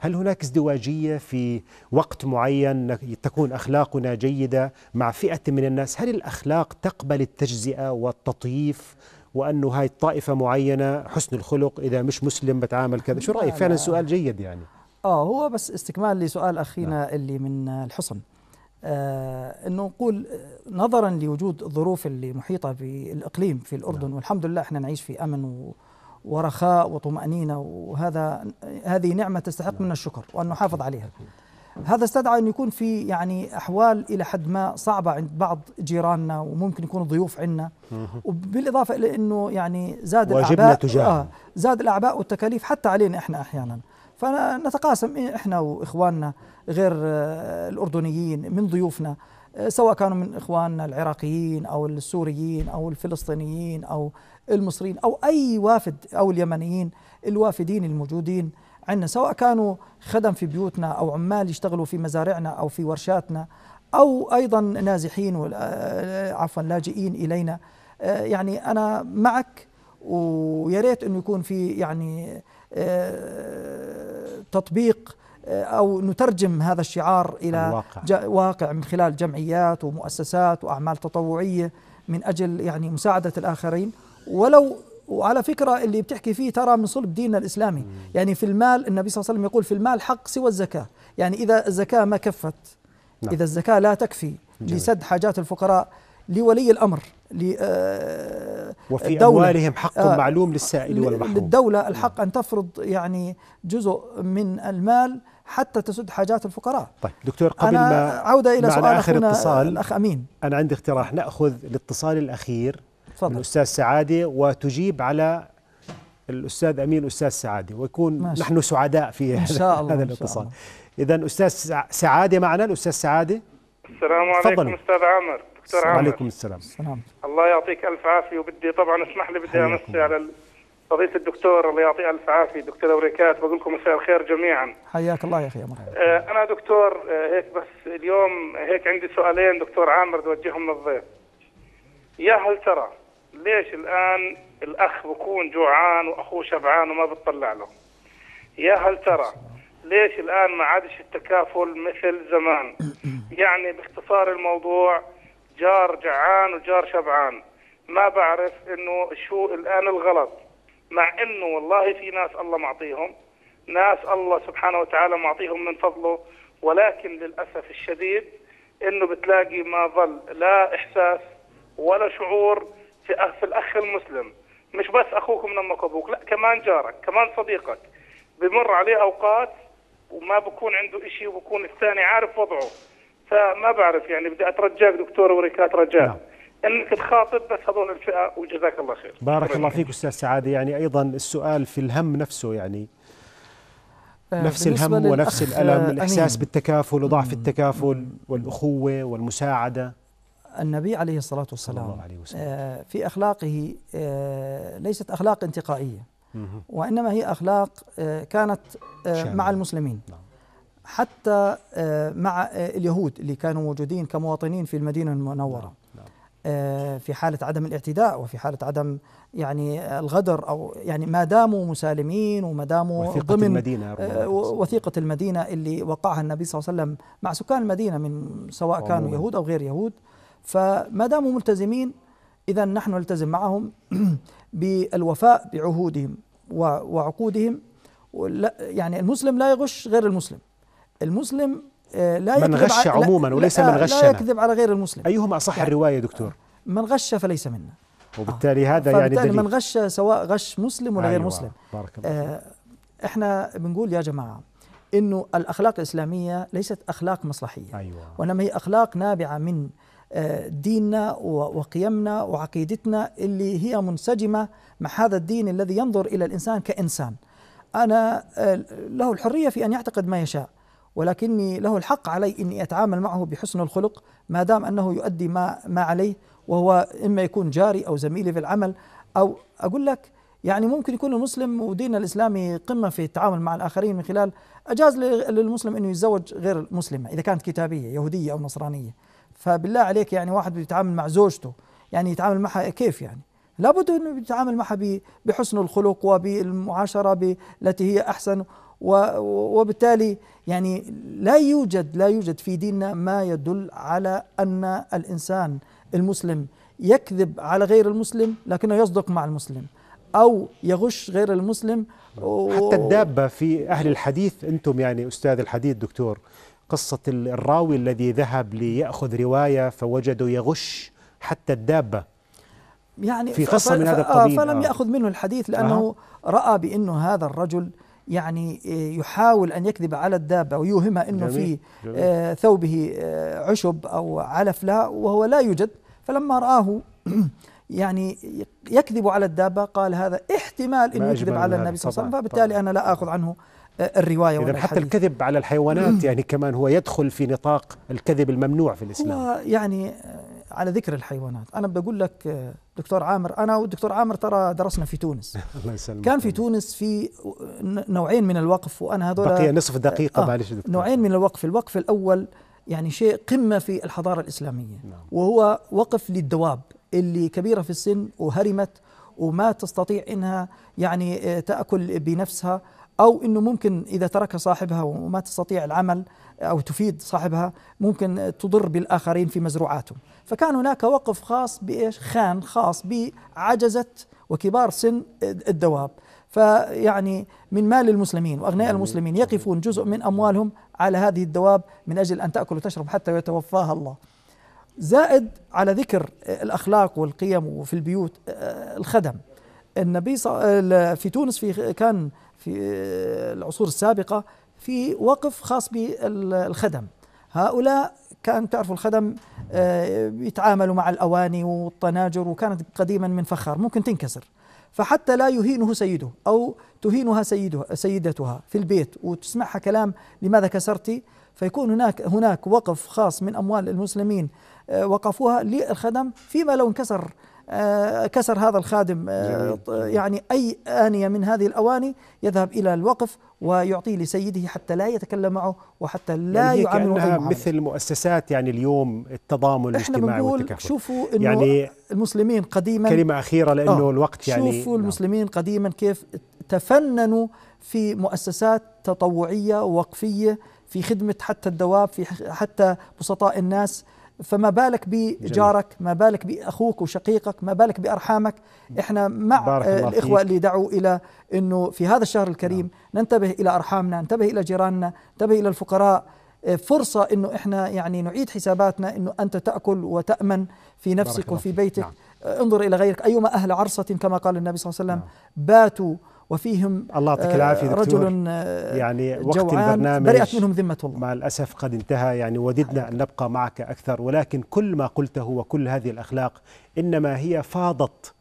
هل هناك ازدواجية في وقت معين تكون أخلاقنا جيدة مع فئة من الناس هل الأخلاق تقبل التجزئة والتطييف وانه هاي الطائفه معينه حسن الخلق اذا مش مسلم بتعامل كذا شو رايك فعلا سؤال جيد يعني اه هو بس استكمال لسؤال اخينا نعم. اللي من الحصن آه انه نقول نظرا لوجود الظروف اللي محيطه بالاقليم في الاردن نعم. والحمد لله احنا نعيش في امن و ورخاء وطمأنينة وهذا هذه نعمة تستحق نعم. منا الشكر وأن نحافظ عليها هذا استدعى أن يكون في يعني أحوال إلى حد ما صعبة عند بعض جيراننا وممكن يكونوا ضيوف عندنا وبالإضافة إلى أنه يعني زاد الأعباء آه زاد الأعباء والتكاليف حتى علينا إحنا أحيانا فنتقاسم إحنا وإخواننا غير آه، الأردنيين من ضيوفنا آه، سواء كانوا من إخواننا العراقيين أو السوريين أو الفلسطينيين أو المصريين أو أي وافد أو اليمنيين الوافدين الموجودين عندنا سواء كانوا خدم في بيوتنا أو عمال يشتغلوا في مزارعنا أو في ورشاتنا أو أيضا نازحين آه، عفوا لاجئين إلينا آه، يعني أنا معك ويا ريت أنه يكون في يعني آه، تطبيق أو نترجم هذا الشعار إلى الواقع. واقع من خلال جمعيات ومؤسسات وأعمال تطوعية من أجل يعني مساعدة الآخرين ولو وعلى فكرة اللي بتحكي فيه ترى من صلب ديننا الإسلامي مم. يعني في المال النبي صلى الله عليه وسلم يقول في المال حق سوى الزكاة يعني إذا الزكاة ما كفت نعم. إذا الزكاة لا تكفي جميل. لسد حاجات الفقراء لولي الأمر آه، وفي الدولة. أموالهم حق آه معلوم للسائل والمحروم للدولة الحق نعم. أن تفرض يعني جزء من المال حتى تسد حاجات الفقراء طيب دكتور قبل أنا ما عودة إلى سؤال آخر اتصال الأخ أمين أنا عندي اقتراح نأخذ الاتصال الأخير تفضل. الأستاذ سعادة وتجيب على الأستاذ أمين الأستاذ سعادة ويكون نحن سعداء في إن شاء الله هذا الاتصال إذا أستاذ سعادة معنا الأستاذ سعادة السلام عليكم فضل. أستاذ عامر دكتور عامر وعليكم السلام. السلام الله يعطيك ألف عافية وبدي طبعا اسمح لي بدي أمسي على قضية الدكتور الله يعطيه ألف عافية دكتور أوريكات بقول لكم مساء الخير جميعا حياك الله يا أخي يا مرحبا آه، أنا دكتور آه، هيك بس اليوم هيك عندي سؤالين دكتور عامر بوجههم للضيف يا هل ترى ليش الآن الأخ بكون جوعان وأخوه شبعان وما بتطلع له يا هل ترى ليش الآن ما عادش التكافل مثل زمان يعني باختصار الموضوع جار جعان وجار شبعان ما بعرف انه شو الان الغلط مع انه والله في ناس الله معطيهم ناس الله سبحانه وتعالى معطيهم من فضله ولكن للاسف الشديد انه بتلاقي ما ظل لا احساس ولا شعور في الاخ المسلم مش بس اخوك من امك وابوك لا كمان جارك كمان صديقك بمر عليه اوقات وما بكون عنده شيء وبكون الثاني عارف وضعه فما بعرف يعني بدي اترجاك دكتور وريكات رجاء نعم. انك تخاطب بس هذول الفئه وجزاك الله خير بارك الله فيك استاذ سعاده يعني ايضا السؤال في الهم نفسه يعني آه، نفس الهم ونفس الالم آه، الاحساس بالتكافل وضعف التكافل والاخوه والمساعده النبي عليه الصلاة والسلام الله عليه وسلم. آه، في أخلاقه آه، ليست أخلاق انتقائية وإنما هي أخلاق آه، كانت مع المسلمين نعم. حتى مع اليهود اللي كانوا موجودين كمواطنين في المدينة المنورة نعم، نعم. في حالة عدم الاعتداء وفي حالة عدم يعني الغدر أو يعني ما داموا مسالمين وما داموا وثيقة ضمن المدينة وثيقة المدينة اللي وقعها النبي صلى الله عليه وسلم مع سكان المدينة من سواء كانوا يهود أو غير يهود فما داموا ملتزمين إذا نحن نلتزم معهم بالوفاء بعهودهم وعقودهم يعني المسلم لا يغش غير المسلم المسلم آه، لا يكذب من غش عموما وليس من غش لا يكذب على غير المسلم أيهما أصح يعني الرواية دكتور من غش فليس منا وبالتالي آه. هذا يعني دليل من غش سواء غش مسلم ولا غير أيوة مسلم بارك الله آه احنا بنقول يا جماعه انه الاخلاق الاسلاميه ليست اخلاق مصلحيه أيوة. وانما هي اخلاق نابعه من ديننا وقيمنا وعقيدتنا اللي هي منسجمه مع هذا الدين الذي ينظر الى الانسان كانسان. انا آه، له الحريه في ان يعتقد ما يشاء ولكني له الحق علي اني اتعامل معه بحسن الخلق ما دام انه يؤدي ما ما عليه وهو اما يكون جاري او زميلي في العمل او اقول لك يعني ممكن يكون المسلم ودين الاسلامي قمه في التعامل مع الاخرين من خلال اجاز للمسلم انه يتزوج غير المسلمه اذا كانت كتابيه يهوديه او نصرانيه. فبالله عليك يعني واحد بيتعامل مع زوجته يعني يتعامل معها كيف يعني لابد انه يتعامل معها بحسن الخلق وبالمعاشره التي هي احسن وبالتالي يعني لا يوجد لا يوجد في ديننا ما يدل على ان الانسان المسلم يكذب على غير المسلم لكنه يصدق مع المسلم او يغش غير المسلم حتى الدابه في اهل الحديث انتم يعني استاذ الحديث دكتور قصة الراوي الذي ذهب ليأخذ رواية فوجده يغش حتى الدابة يعني في قصة من هذا آه، القبيل فلم آه. يأخذ منه الحديث لأنه آه. رأى بأنه هذا الرجل يعني آه، يحاول أن يكذب على الدابة ويوهمها أنه جميل في جميل ثوبه عشب أو علف لا وهو لا يوجد فلما رآه يعني يكذب على الدابة قال هذا احتمال أنه يكذب على النبي صلى الله عليه وسلم فبالتالي أنا لا أخذ عنه الروايه اذا حتى الكذب على الحيوانات يعني كمان هو يدخل في نطاق الكذب الممنوع في الاسلام هو يعني آه، على ذكر الحيوانات انا بقول لك آه، دكتور عامر انا والدكتور عامر ترى درسنا في تونس الله يسلمك كان في تونس في آه، نوعين من الوقف وانا هذول بقي نصف دقيقه آه معلش دكتور نوعين من الوقف الوقف الاول يعني شيء قمه في الحضاره الاسلاميه نعم. وهو وقف للدواب اللي كبيره في السن وهرمت وما تستطيع انها يعني تاكل بنفسها أو أنه ممكن إذا ترك صاحبها وما تستطيع العمل أو تفيد صاحبها ممكن تضر بالآخرين في مزروعاتهم فكان هناك وقف خاص بإيش خان خاص بعجزة وكبار سن الدواب فيعني من مال المسلمين واغنياء يعني المسلمين يقفون جزء من اموالهم على هذه الدواب من اجل ان تاكل وتشرب حتى يتوفاها الله. زائد على ذكر الاخلاق والقيم وفي البيوت آه، الخدم. النبي في تونس في كان في آه، العصور السابقة في وقف خاص بالخدم هؤلاء كان تعرفوا الخدم آه، يتعاملوا مع الأواني والطناجر وكانت قديما من فخار ممكن تنكسر فحتى لا يهينه سيده أو تهينها سيده سيدتها في البيت وتسمعها كلام لماذا كسرتي فيكون هناك هناك وقف خاص من أموال المسلمين آه، وقفوها للخدم فيما لو انكسر آه، كسر هذا الخادم آه، يعني أي آنية من هذه الأواني يذهب إلى الوقف ويعطيه لسيده حتى لا يتكلم معه وحتى لا يعني كأنها مثل مؤسسات يعني اليوم التضامن الاجتماعي والتكافل شوفوا انه يعني المسلمين قديما كلمه اخيره لانه آه، الوقت يعني شوفوا نعم. المسلمين قديما كيف تفننوا في مؤسسات تطوعيه ووقفيه في خدمه حتى الدواب في حتى بسطاء الناس فما بالك بجارك ما بالك بأخوك وشقيقك ما بالك بأرحامك إحنا مع الإخوة فيك. اللي دعوا إلى أنه في هذا الشهر الكريم نعم. ننتبه إلى أرحامنا ننتبه إلى جيراننا ننتبه إلى الفقراء إيه، فرصة أنه إحنا يعني نعيد حساباتنا أنه أنت تأكل وتأمن في نفسك وفي بيتك نعم. انظر إلى غيرك أيما أهل عرصة كما قال النبي صلى الله عليه وسلم نعم. باتوا وفيهم الله يعطيك آه، العافيه دكتور رجل آه، يعني وقت البرنامج برئت منهم ذمه الله مع الاسف قد انتهى يعني وددنا ان نبقى معك اكثر ولكن كل ما قلته وكل هذه الاخلاق انما هي فاضت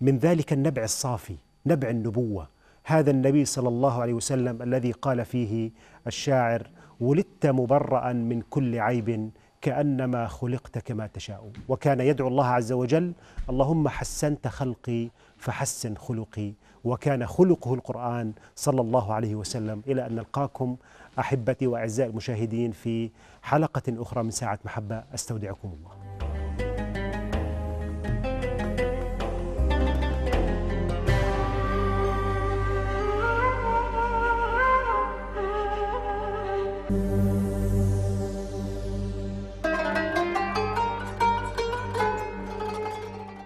من ذلك النبع الصافي نبع النبوه هذا النبي صلى الله عليه وسلم الذي قال فيه الشاعر ولدت مبرأ من كل عيب كأنما خلقت كما تشاء وكان يدعو الله عز وجل اللهم حسنت خلقي فحسن خلقي وكان خلقه القرآن صلى الله عليه وسلم إلى أن نلقاكم أحبتي وأعزائي المشاهدين في حلقة أخرى من ساعة محبة أستودعكم الله